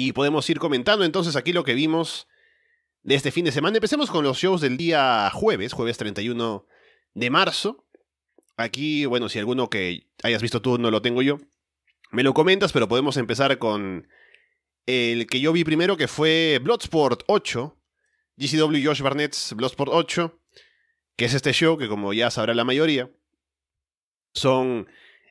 Y podemos ir comentando entonces aquí lo que vimos de este fin de semana. Empecemos con los shows del día jueves, jueves 31 de marzo. Aquí, bueno, si alguno que hayas visto tú no lo tengo yo, me lo comentas, pero podemos empezar con el que yo vi primero, que fue Bloodsport 8, GCW Josh Barnett's Bloodsport 8, que es este show que como ya sabrá la mayoría, son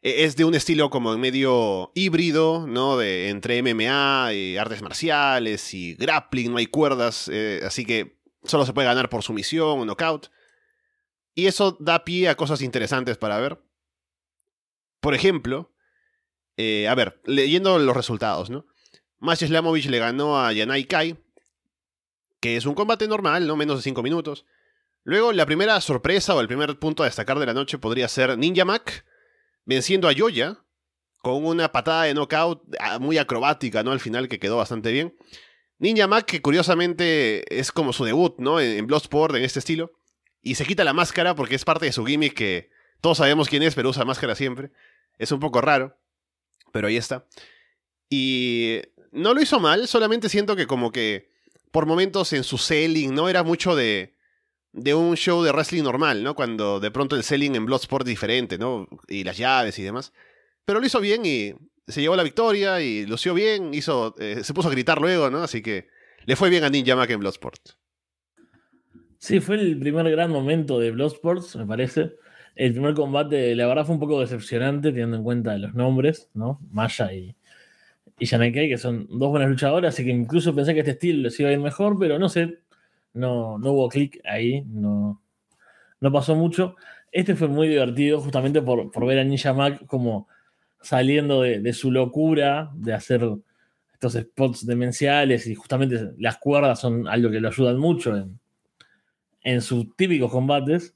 e, es de un estilo como medio híbrido, ¿no? De, entre MMA y artes marciales y grappling, no hay cuerdas, eh, así que solo se puede ganar por sumisión o knockout. Y eso da pie a cosas interesantes para ver. Por ejemplo, eh, a ver, leyendo los resultados, ¿no? Masi le ganó a Yanai Kai, que es un combate normal, ¿no? Menos de 5 minutos. Luego, la primera sorpresa o el primer punto a destacar de la noche podría ser Ninja Mac venciendo a Yoya con una patada de knockout ah, muy acrobática, ¿no? Al final que quedó bastante bien. Ninja Mac, que curiosamente es como su debut, ¿no? En, en Bloodsport, en este estilo. Y se quita la máscara porque es parte de su gimmick que todos sabemos quién es, pero usa máscara siempre. Es un poco raro, pero ahí está. Y no lo hizo mal, solamente siento que como que por momentos en su selling, ¿no? Era mucho de de un show de wrestling normal, ¿no? Cuando de pronto el selling en Bloodsport es diferente, ¿no? Y las llaves y demás. Pero lo hizo bien y se llevó la victoria y lució bien, hizo, eh, se puso a gritar luego, ¿no? Así que le fue bien a Ninja Mac en Bloodsport. Sí, fue el primer gran momento de Bloodsport, me parece. El primer combate, la verdad, fue un poco decepcionante, teniendo en cuenta los nombres, ¿no? Maya y, y que son dos buenas luchadoras, así que incluso pensé que este estilo les iba a ir mejor, pero no sé, no, hubo clic ahí, no, no pasó mucho. Este fue muy divertido justamente por, ver a Ninja Mac como saliendo de, su locura de hacer estos spots demenciales y justamente las cuerdas son algo que lo ayudan mucho en, sus típicos combates.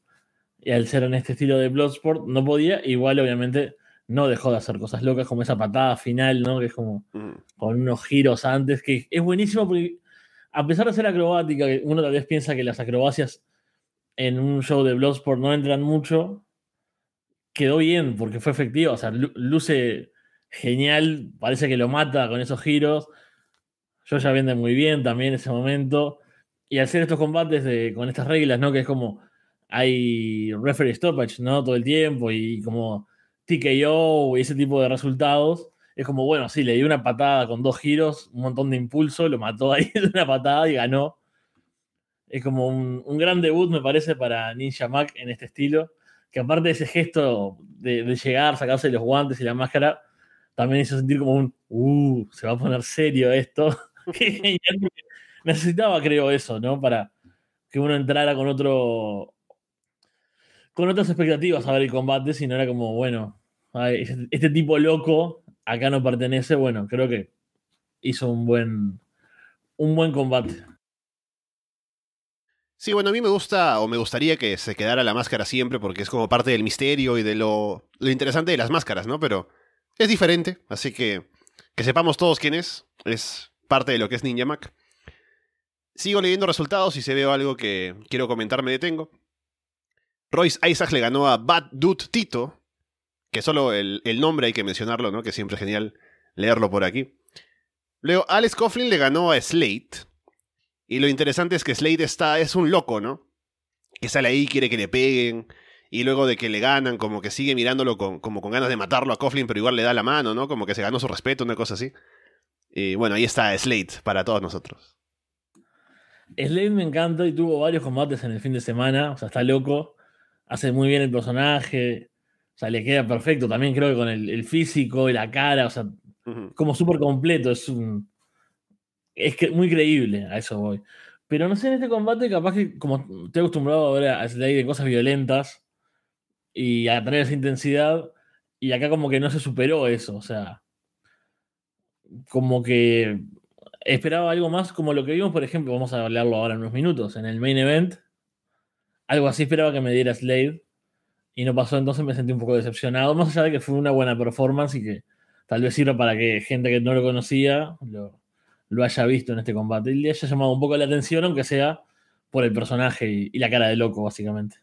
Y al ser en este estilo de Bloodsport no podía, igual obviamente no dejó de hacer cosas locas como esa patada final, ¿no? Que es como mm. con unos giros antes, que es buenísimo porque a pesar de ser acrobática, uno tal vez piensa que las acrobacias en un show de Bloodsport no entran mucho, quedó bien porque fue efectivo, O sea, luce genial, parece que lo mata con esos giros. Yo ya vende muy bien también en ese momento. Y al hacer estos combates con estas reglas, ¿no? Que es como hay referee stoppage, ¿no? Todo el tiempo y como TKO y ese tipo de resultados es como, bueno, sí, le dio una patada con dos giros, un montón de impulso, lo mató ahí de una patada y ganó. Es como un, gran debut, me parece, para Ninja Mac en este estilo. Que aparte de ese gesto de, llegar, sacarse los guantes y la máscara, también hizo sentir como un, uh, se va a poner serio esto. Necesitaba, creo, eso, ¿no? Para que uno entrara con otro. con otras expectativas a ver el combate, si no era como, bueno, este, este tipo loco acá no pertenece, bueno, creo que hizo un buen, un buen combate. Sí, bueno, a mí me gusta o me gustaría que se quedara la máscara siempre porque es como parte del misterio y de lo, lo interesante de las máscaras, ¿no? Pero es diferente, así que que sepamos todos quién es, es parte de lo que es Ninja Mac. Sigo leyendo resultados y se veo algo que quiero comentar me detengo. Royce Isaac le ganó a Bad Dude Tito que solo el, nombre hay que mencionarlo, ¿no? Que siempre es genial leerlo por aquí. Luego, Alex Coughlin le ganó a Slate. Y lo interesante es que Slate está, es un loco, ¿no? Que sale ahí, quiere que le peguen. Y luego de que le ganan, como que sigue mirándolo con, como con ganas de matarlo a Coughlin, pero igual le da la mano, ¿no? Como que se ganó su respeto, una cosa así. Y bueno, ahí está Slate para todos nosotros. Slate me encanta y tuvo varios combates en el fin de semana, o sea, está loco, hace muy bien el personaje, o sea, le queda perfecto también, creo que con el, físico y la cara, o sea, como súper completo, es un. Es que muy creíble, a eso voy. Pero no sé, en este combate, capaz que como estoy acostumbrado ahora a Slade de cosas violentas y a tener esa intensidad, y acá como que no se superó eso, o sea. Como que esperaba algo más como lo que vimos, por ejemplo, vamos a hablarlo ahora en unos minutos, en el main event. Algo así esperaba que me diera Slade y no pasó, entonces me sentí un poco decepcionado, más allá de que fue una buena performance y que tal vez sirva para que gente que no lo conocía lo, haya visto en este combate y le haya llamado un poco la atención, aunque sea por el personaje y, la cara de loco, básicamente.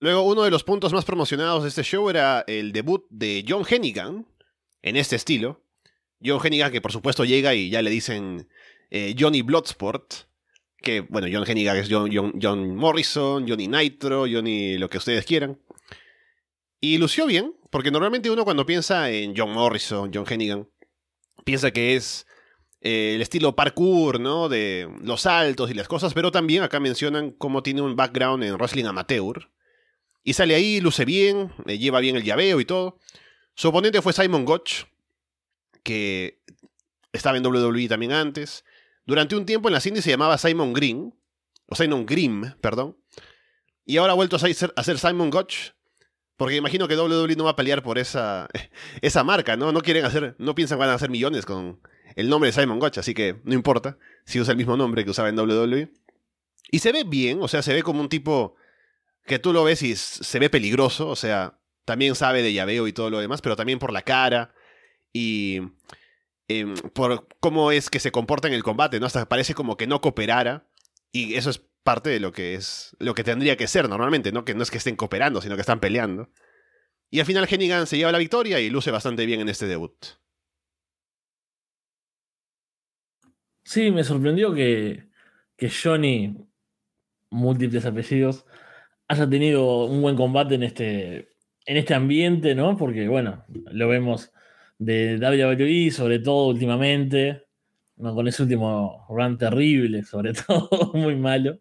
Luego, uno de los puntos más promocionados de este show era el debut de John Hennigan en este estilo. John Hennigan, que por supuesto llega y ya le dicen eh, Johnny Bloodsport que, bueno, John Hennigan es John, Morrison, Johnny Nitro, Johnny lo que ustedes quieran. Y lució bien, porque normalmente uno cuando piensa en John Morrison, John Hennigan, piensa que es eh, el estilo parkour, ¿no? De los saltos y las cosas, pero también acá mencionan cómo tiene un background en wrestling amateur. Y sale ahí, luce bien, eh, lleva bien el llaveo y todo. Su oponente fue Simon Gotch, que estaba en WWE también antes. Durante un tiempo en la indies se llamaba Simon Green, o Simon Grimm, perdón, y ahora ha vuelto a ser Simon Gotch, porque imagino que WWE no va a pelear por esa, esa marca, ¿no? No quieren hacer, no piensan que van a hacer millones con el nombre de Simon Gotch, así que no importa si usa el mismo nombre que usaba en WWE. Y se ve bien, o sea, se ve como un tipo que tú lo ves y se ve peligroso, o sea, también sabe de llaveo y todo lo demás, pero también por la cara y Em, por cómo es que se comporta en el combate, ¿no? Hasta parece como que no cooperara. Y eso es parte de lo que es. lo que tendría que ser normalmente, ¿no? Que no es que estén cooperando, sino que están peleando. Y al final Hennigan se lleva la victoria y luce bastante bien en este debut. Sí, me sorprendió que, que Johnny, múltiples apellidos, haya tenido un buen combate en este, en este ambiente, ¿no? Porque, bueno, lo vemos de WWE, sobre todo últimamente, no, con ese último run terrible, sobre todo, muy malo.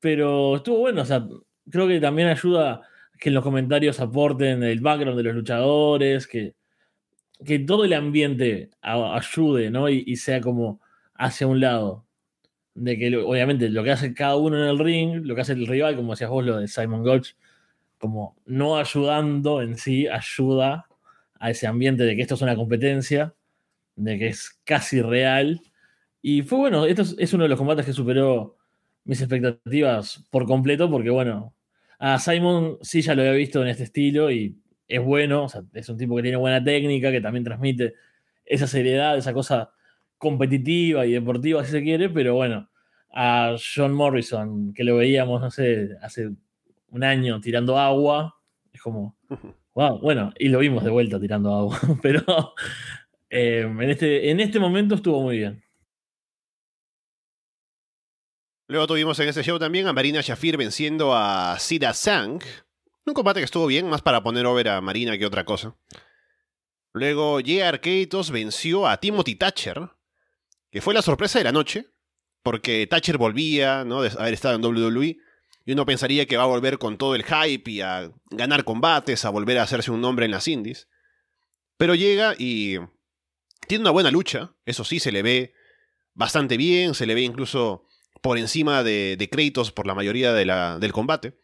Pero estuvo bueno, o sea, creo que también ayuda que en los comentarios aporten el background de los luchadores, que, que todo el ambiente ayude, ¿no? Y, y, sea como hacia un lado. De que obviamente lo que hace cada uno en el ring, lo que hace el rival, como decías vos lo de Simon Gotch, como no ayudando en sí, ayuda a ese ambiente de que esto es una competencia, de que es casi real. Y fue bueno, esto es, uno de los combates que superó mis expectativas por completo, porque bueno, a Simon sí ya lo había visto en este estilo y es bueno, es un tipo que tiene buena técnica, que también transmite esa seriedad, esa cosa competitiva y deportiva, si se quiere, pero bueno, a John Morrison, que lo veíamos, no sé, hace un año tirando agua, es como, bueno, y lo vimos de vuelta tirando agua, pero em, en, este, en este momento estuvo muy bien. Luego tuvimos en ese show también a Marina Shafir venciendo a Sida Sang. Un combate que estuvo bien, más para poner over a Marina que otra cosa. Luego J.R. Keitos venció a Timothy Thatcher, que fue la sorpresa de la noche, porque Thatcher volvía, ¿no? De haber estado en WWE. Y uno pensaría que va a volver con todo el hype y a ganar combates, a volver a hacerse un nombre en las indies. Pero llega y tiene una buena lucha, eso sí, se le ve bastante bien, se le ve incluso por encima de, créditos Kratos por la mayoría del combate.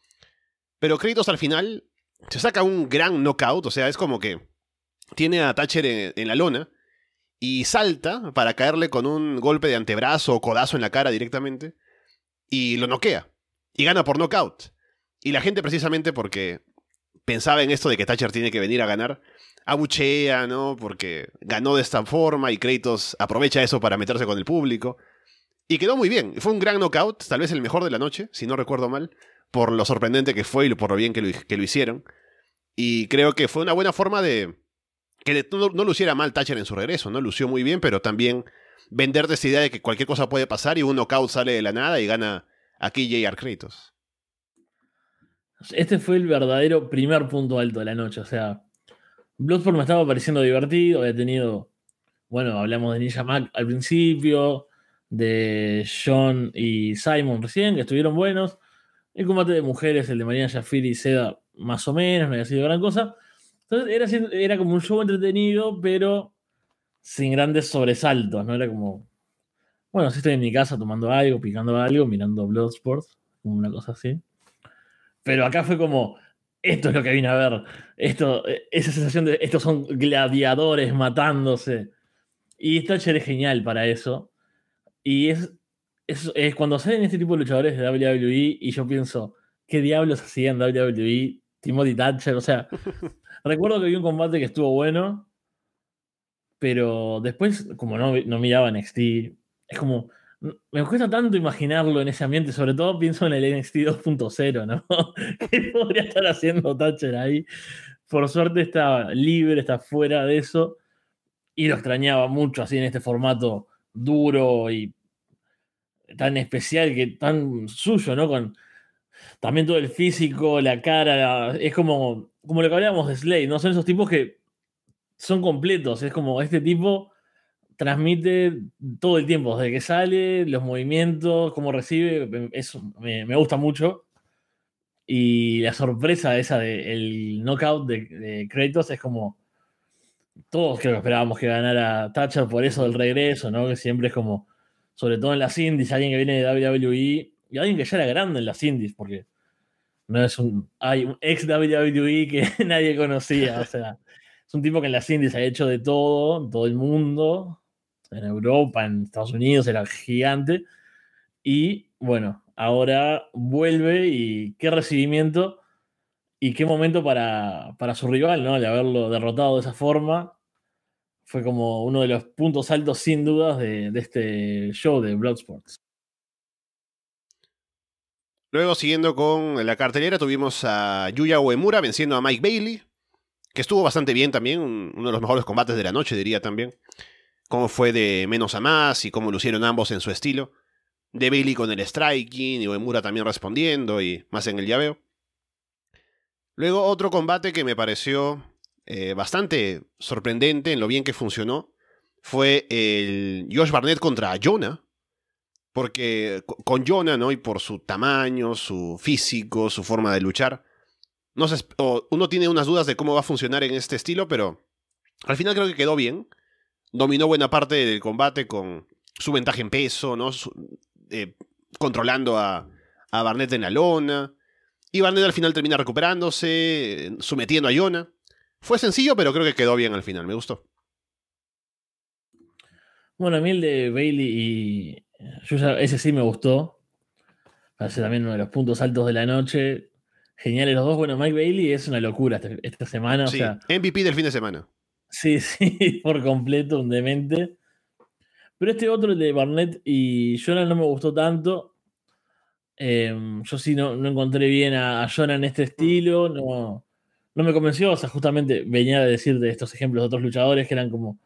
Pero Kratos al final se saca un gran knockout, o sea, es como que tiene a Thatcher en la lona y salta para caerle con un golpe de antebrazo o codazo en la cara directamente y lo noquea y gana por knockout. Y la gente precisamente porque pensaba en esto de que Thatcher tiene que venir a ganar, abuchea, ¿no? Porque ganó de esta forma y Kratos aprovecha eso para meterse con el público. Y quedó muy bien. Fue un gran knockout, tal vez el mejor de la noche, si no recuerdo mal, por lo sorprendente que fue y por lo bien que lo, hicieron. Y creo que fue una buena forma de que no, no luciera mal Thatcher en su regreso, ¿no? Lució muy bien, pero también venderte esta idea de que cualquier cosa puede pasar y un knockout sale de la nada y gana Aquí J.R. Kratos. Este fue el verdadero primer punto alto de la noche. O sea, Bloodborne me estaba pareciendo divertido. Había tenido. Bueno, hablamos de Ninja Mac al principio. De Sean y Simon recién, que estuvieron buenos. El combate de mujeres, el de Mariana Jafir y Seda, más o menos, no había sido gran cosa. Entonces era, era como un show entretenido, pero sin grandes sobresaltos, ¿no? Era como bueno, si estoy en mi casa tomando algo, picando algo, mirando Bloodsport, como una cosa así. Pero acá fue como, esto es lo que vine a ver. Esto, e, esa sensación de estos son gladiadores matándose. Y Thatcher es genial para eso. Y es, es, cuando salen este tipo de luchadores de WWE y yo pienso, ¿qué diablos hacían WWE? Timothy Thatcher, o sea, recuerdo que vi un combate que estuvo bueno, pero después, como no, no miraba NXT, es como, me cuesta tanto imaginarlo en ese ambiente, sobre todo pienso en el NXT 2.0, ¿no? ¿Qué podría estar haciendo Thatcher ahí? Por suerte está libre, está fuera de eso, y lo extrañaba mucho así en este formato duro y tan especial, que tan suyo, ¿no? Con también todo el físico, la cara, es como, como lo que hablábamos de Slade, ¿no? Son esos tipos que son completos, es como este tipo transmite todo el tiempo, desde que sale, los movimientos, cómo recibe, eso me, gusta mucho. Y la sorpresa esa del knockout de, de, es como. Todos creo que esperábamos que ganara Thatcher por eso del regreso, ¿no? Que siempre es como. Sobre todo en las indies, alguien que viene de WWE y alguien que ya era grande en las indies, porque no es un. Hay un ex WWE que nadie conocía, o sea. Es un tipo que en las indies ha hecho de todo, todo el mundo, en Europa, en Estados Unidos, era gigante. Y bueno, ahora vuelve y qué recibimiento y qué momento para, para su rival, ¿no? Al haberlo derrotado de esa forma. Fue como uno de los puntos altos, sin dudas, de, de este show de Bloodsports. Luego, siguiendo con la cartelera, tuvimos a Yuya Uemura venciendo a Mike Bailey, que estuvo bastante bien también, uno de los mejores combates de la noche, diría también cómo fue de menos a más y cómo lucieron ambos en su estilo. De Bailey con el striking y Uemura también respondiendo y más en el llaveo. Luego otro combate que me pareció eh, bastante sorprendente en lo bien que funcionó fue el Josh Barnett contra Jonah. Porque con Jonah, ¿no? Y por su tamaño, su físico, su forma de luchar. No uno tiene unas dudas de cómo va a funcionar en este estilo, pero al final creo que quedó bien dominó buena parte del combate con su ventaja en peso, ¿no? Eh, controlando a, a, Barnett en la lona. Y Barnett al final termina recuperándose, sometiendo a Yona. Fue sencillo, pero creo que quedó bien al final, me gustó. Bueno, a mí el de Bailey y ese sí me gustó. Parece también uno de los puntos altos de la noche. Geniales los dos. Bueno, Mike Bailey es una locura esta, semana. Sí, MVP del fin de semana. Sí, sí, por completo, un demente. Pero este otro de Barnett y Jonah no me gustó tanto. Em, yo sí no, encontré bien a, Jonah en este estilo. No, no me convenció. O sea, justamente venía de decir de estos ejemplos de otros luchadores que eran como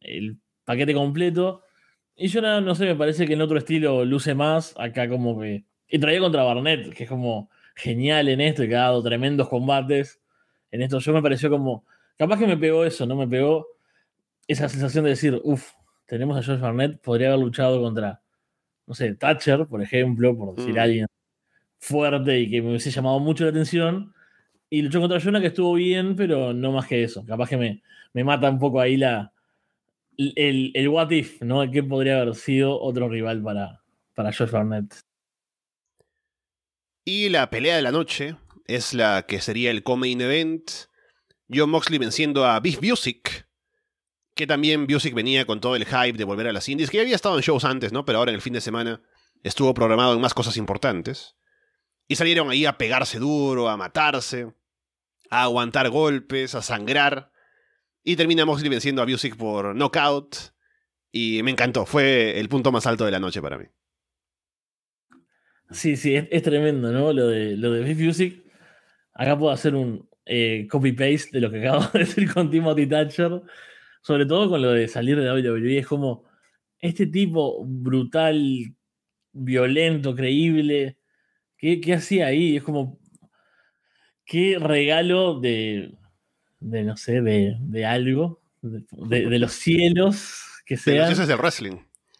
el paquete completo. Y Jonah no sé, me parece que en otro estilo luce más. Acá como que. Y traía contra Barnett, que es como genial en esto y que ha dado tremendos combates. En esto yo me pareció como Capaz que me pegó eso, ¿no? Me pegó esa sensación de decir, uff, tenemos a George Barnett, podría haber luchado contra, no sé, Thatcher, por ejemplo, por decir mm. alguien fuerte y que me hubiese llamado mucho la atención. Y luchó contra Jonah, que estuvo bien, pero no más que eso. Capaz que me, me mata un poco ahí la, el, el what if, ¿no? ¿Qué podría haber sido otro rival para, para Josh Barnett? Y la pelea de la noche es la que sería el coming Event yo Moxley venciendo a Big Music, que también Music venía con todo el hype de volver a las indies, que había estado en shows antes, ¿no? Pero ahora en el fin de semana estuvo programado en más cosas importantes. Y salieron ahí a pegarse duro, a matarse, a aguantar golpes, a sangrar. Y termina Moxley venciendo a Music por knockout. Y me encantó, fue el punto más alto de la noche para mí. Sí, sí, es, tremendo, ¿no? Lo de, lo de Music. Acá puedo hacer un, eh, copy-paste de lo que acabo de decir con Timothy Thatcher, sobre todo con lo de salir de WWE. Es como este tipo brutal, violento, creíble, ¿qué, hacía ahí? Es como, qué regalo de, no sé, de, algo, de, los cielos que sean. De los dioses del wrestling.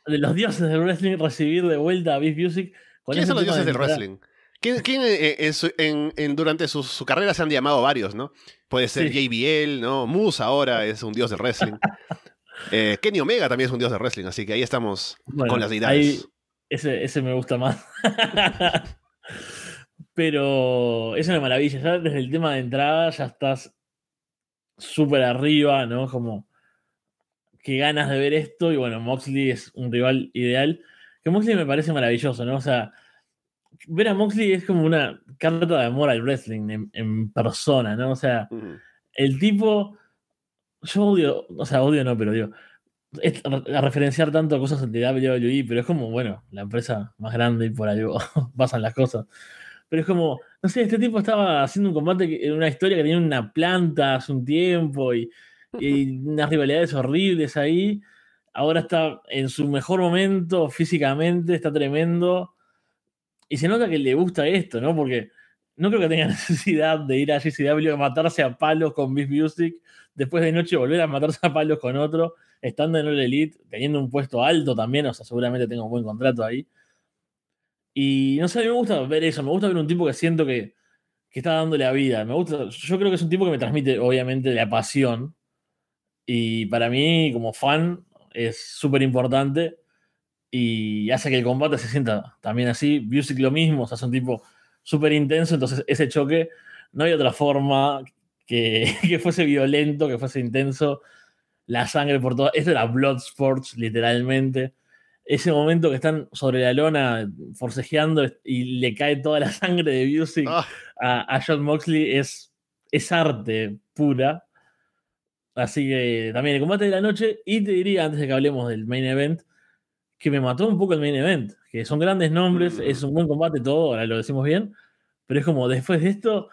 De los dioses del wrestling, recibir de vuelta a Beef Music. ¿qué ¿Quiénes este son los dioses del wrestling? ¿Quién, quién eh, eh, en, durante su, carrera se han llamado varios, no? Puede ser JBL, ¿no? Moose ahora es un dios del wrestling. Eh, Kenny Omega también es un dios del wrestling, así que ahí estamos con las deidades. ese, ese me gusta más. Pero es una maravilla. Ya desde el tema de entrada ya estás súper arriba, ¿no? Como qué ganas de ver esto. Y bueno, Moxley es un rival ideal. Que Moxley me parece maravilloso, ¿no? O sea, a Moxley es como una carta de amor al wrestling en, persona, ¿no? O sea, el tipo, yo odio, o sea, odio no, pero digo, a referenciar tanto a cosas de WWE, pero es como, bueno, la empresa más grande y por ahí pasan las cosas. Pero es como, no sé, este tipo estaba haciendo un combate en una historia que tenía una planta hace un tiempo y, y unas rivalidades horribles ahí. Ahora está en su mejor momento físicamente, está tremendo y se nota que le gusta esto, ¿no? Porque no creo que tenga necesidad de ir a GCW a matarse a palos con Miss Music, después de noche volver a matarse a palos con otro, estando en el Elite, teniendo un puesto alto también, o sea, seguramente tengo un buen contrato ahí. Y no sé, a mí me gusta ver eso, me gusta ver un tipo que siento que, está dándole la vida. Me gusta, yo creo que es un tipo que me transmite, obviamente, la pasión. Y para mí, como fan, es súper importante y hace que el combate se sienta también así. Music lo mismo, o sea, es un tipo súper intenso, entonces ese choque no hay otra forma que, fuese violento, que fuese intenso. La sangre por todo. Esto era Blood Sports, literalmente. Ese momento que están sobre la lona forcejeando y le cae toda la sangre de Music ah. a, John Moxley es, es arte pura. Así que también el combate de la noche. Y te diría, antes de que hablemos del main event, que me mató un poco el main event, que son grandes nombres, mm. es un buen combate todo, lo decimos bien, pero es como después de esto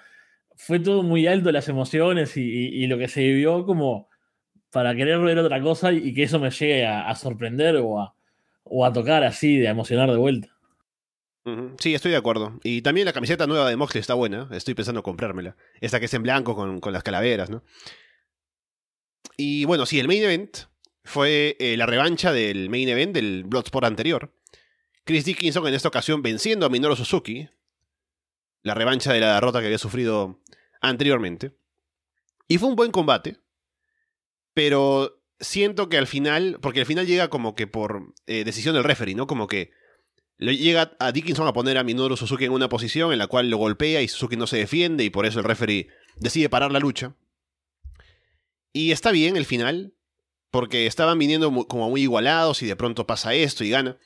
fue todo muy alto las emociones y, lo que se vivió como para querer ver otra cosa y, que eso me llegue a, sorprender o a, tocar así, de emocionar de vuelta. Sí, estoy de acuerdo. Y también la camiseta nueva de Moxley está buena. ¿eh? Estoy pensando comprármela. Esa que es en blanco con, con las calaveras, ¿no? Y bueno, sí, el main event fue eh, la revancha del main event del Bloodsport anterior. Chris Dickinson en esta ocasión venciendo a Minoru Suzuki, la revancha de la derrota que había sufrido anteriormente. Y fue un buen combate, pero siento que al final, porque al final llega como que por eh, decisión del referee, ¿no? Como que llega a Dickinson a poner a Minoru Suzuki en una posición en la cual lo golpea y Suzuki no se defiende y por eso el referee decide parar la lucha. Y está bien el final, porque estaban viniendo como muy igualados y de pronto pasa esto y gana.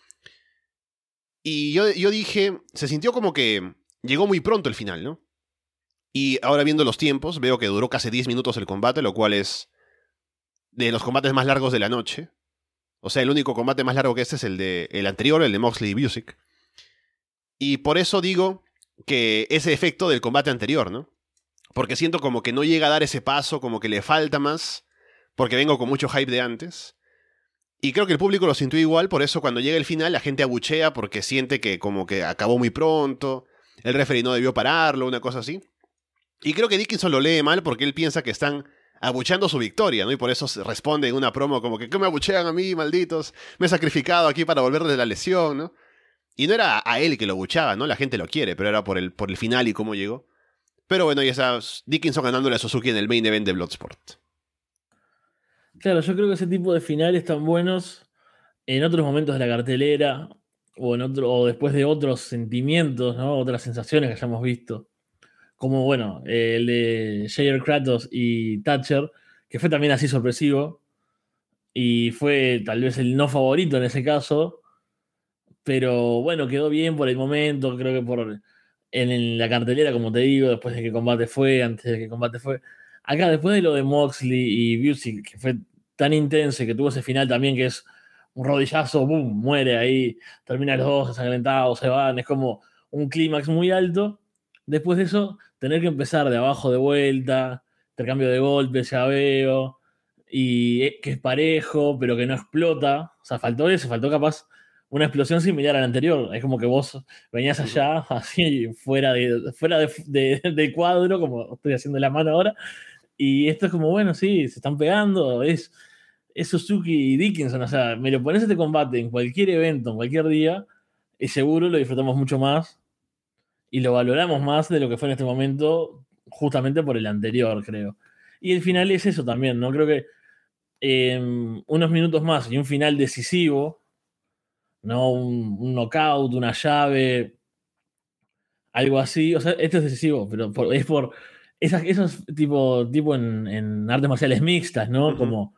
Y yo, dije, se sintió como que llegó muy pronto el final, ¿no? Y ahora viendo los tiempos, veo que duró casi 10 minutos el combate, lo cual es de los combates más largos de la noche. O sea, el único combate más largo que este es el de el anterior, el de Moxley y Music. Y por eso digo que ese efecto del combate anterior, ¿no? Porque siento como que no llega a dar ese paso, como que le falta más porque vengo con mucho hype de antes. Y creo que el público lo sintió igual, por eso cuando llega el final la gente abuchea porque siente que como que acabó muy pronto, el referee no debió pararlo, una cosa así. Y creo que Dickinson lo lee mal porque él piensa que están abucheando su victoria, ¿no? Y por eso responde en una promo como que, ¿qué me abuchean a mí, malditos? Me he sacrificado aquí para volver de la lesión, ¿no? Y no era a él que lo abuchaba, ¿no? La gente lo quiere, pero era por el, por el final y cómo llegó. Pero bueno, ya está Dickinson ganándole a Suzuki en el main event de Bloodsport. Claro, yo creo que ese tipo de finales tan buenos en otros momentos de la cartelera o, en otro, o después de otros sentimientos, otras sensaciones que hayamos visto. Como, bueno, el de Jair Kratos y Thatcher, que fue también así sorpresivo y fue tal vez el no favorito en ese caso, pero bueno, quedó bien por el momento, creo que por en, en la cartelera, como te digo, después de que combate fue, antes de que combate fue. Acá, después de lo de Moxley y Busey, que fue tan intenso y que tuvo ese final también, que es un rodillazo, boom, muere ahí, termina los dos desangrentados, se van, es como un clímax muy alto. Después de eso, tener que empezar de abajo de vuelta, intercambio de golpes, veo, y eh, que es parejo, pero que no explota. O sea, faltó eso, faltó capaz una explosión similar a la anterior. Es como que vos venías allá, así, fuera, de, fuera del cuadro, como estoy haciendo la mano ahora, y esto es como, bueno, sí, se están pegando, es, Suzuki y Dickinson, o sea, me lo pones este combate en cualquier evento, en cualquier día, y seguro lo disfrutamos mucho más y lo valoramos más de lo que fue en este momento, justamente por el anterior, creo. Y el final es eso también, ¿no? Creo que em, unos minutos más y un final decisivo, ¿no? Un, knockout, una llave, algo así. O sea, esto es decisivo, pero es por, eso esos tipo, tipo en, en, artes marciales mixtas, ¿no? Como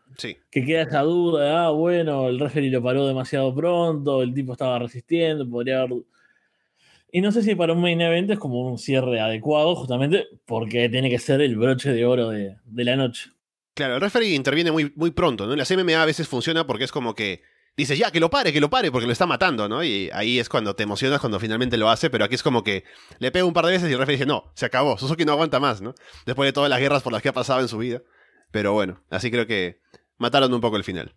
que queda esa duda, de, ah, bueno, el referee lo paró demasiado pronto, el tipo estaba resistiendo, podría haber... Y no sé si para un main event es como un cierre adecuado, justamente porque tiene que ser el broche de oro de, la noche. Claro, el referee interviene muy, muy pronto, ¿no? En las MMA a veces funciona porque es como que dices, ya, que lo pare, que lo pare, porque lo está matando, ¿no? Y ahí es cuando te emocionas cuando finalmente lo hace, pero aquí es como que le pega un par de veces y el ref dice, no, se acabó, Suzuki no aguanta más, ¿no? Después de todas las guerras por las que ha pasado en su vida. Pero bueno, así creo que mataron un poco el final.